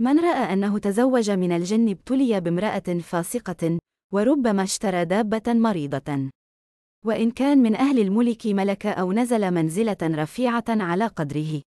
من رأى أنه تزوج من الجن ابتلي بامرأة فاسقة، وربما اشترى دابة مريضة. وإن كان من أهل الملك ملك أو نزل منزلة رفيعة على قدره.